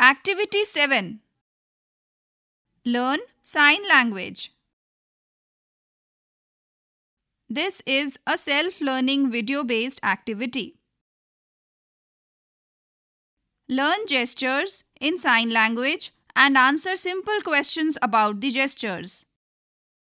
Activity 7 Learn Sign Language This is a self-learning video-based activity. Learn gestures in sign language and answer simple questions about the gestures.